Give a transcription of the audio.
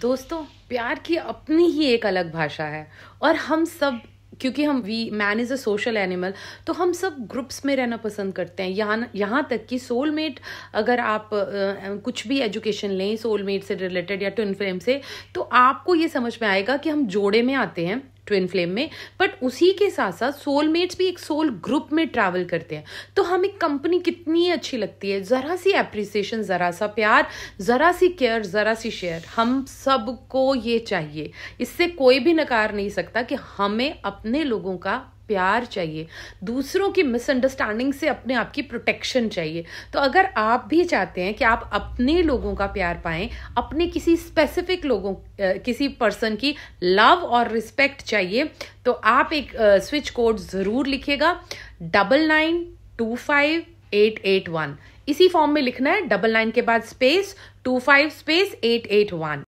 दोस्तों प्यार की अपनी ही एक अलग भाषा है और हम सब क्योंकि हम we man is a social animal तो हम सब ग्रुप्स में रहना पसंद करते हैं यहाँ यहाँ तक कि सोलमेट अगर आप आ, कुछ भी एजुकेशन लें सोलमेट से रिलेटेड या ट्विन फ्रेम से तो आपको ये समझ में आएगा कि हम जोड़े में आते हैं ट्विन फ्लेम में बट उसी के साथ साथ सोलमेट्स भी एक सोल ग्रुप में ट्रैवल करते हैं तो हमें कंपनी कितनी अच्छी लगती है ज़रा सी एप्रिसिएशन ज़रा सा प्यार ज़रा सी केयर ज़रा सी शेयर हम सबको ये चाहिए इससे कोई भी नकार नहीं सकता कि हमें अपने लोगों का प्यार चाहिए दूसरों की मिसअंडरस्टैंडिंग से अपने आप की प्रोटेक्शन चाहिए तो अगर आप भी चाहते हैं कि आप अपने लोगों का प्यार पाएं अपने किसी स्पेसिफिक लोगों किसी पर्सन की लव और रिस्पेक्ट चाहिए तो आप एक स्विच कोड ज़रूर लिखेगा double nine two five eight eight one इसी फॉर्म में लिखना है डबल नाइन के बाद space two five space eight eight one